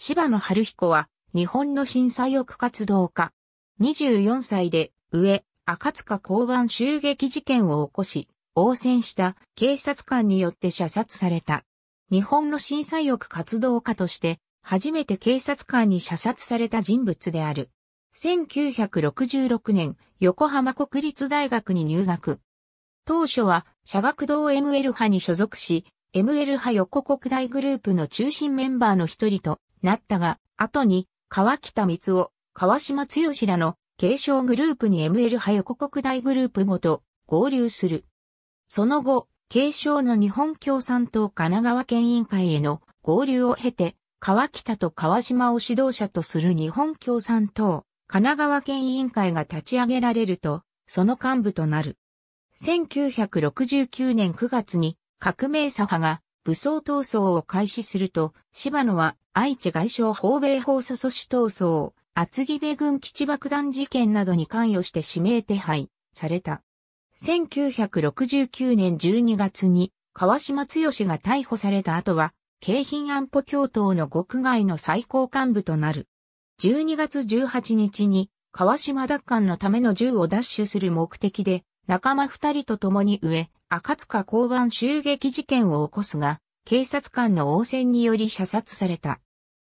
柴野晴彦は、日本の震災翼活動家。24歳で、上、赤塚交番襲撃事件を起こし、応戦した警察官によって射殺された。日本の震災翼活動家として、初めて警察官に射殺された人物である。1966年、横浜国立大学に入学。当初は、社学堂 ML 派に所属し、ML 派横国大グループの中心メンバーの一人となったが、後に、川北光を川島剛らの継承グループに ML 派子国大グループごと合流する。その後、継承の日本共産党神奈川県委員会への合流を経て、川北と川島を指導者とする日本共産党神奈川県委員会が立ち上げられると、その幹部となる。1969年9月に革命左派が武装闘争を開始すると、柴野は愛知外相訪米法組織闘争、厚木部軍基地爆弾事件などに関与して指名手配された。1969年12月に川島剛が逮捕された後は、京浜安保共闘の国外の最高幹部となる。12月18日に川島奪還のための銃を奪取する目的で仲間二人と共に植え、赤塚交番襲撃事件を起こすが、警察官の応戦により射殺された。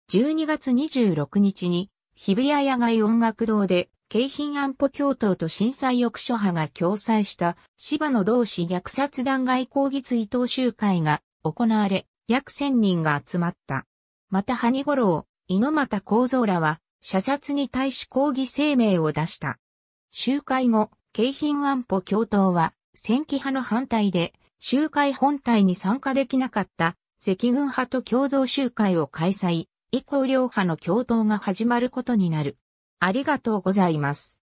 12月26日に、日比谷野外音楽堂で、京浜安保共闘と震災抑止派が共催した芝野同士虐殺弾外抗議追悼集会が行われ、約1000人が集まった。また、ハニゴロウ、猪俣幸三らは、射殺に対し抗議声明を出した。集会後、京浜安保共闘は、戦記派の反対で、集会本体に参加できなかった赤軍派と共同集会を開催、以降両派の共闘が始まることになる。ありがとうございます。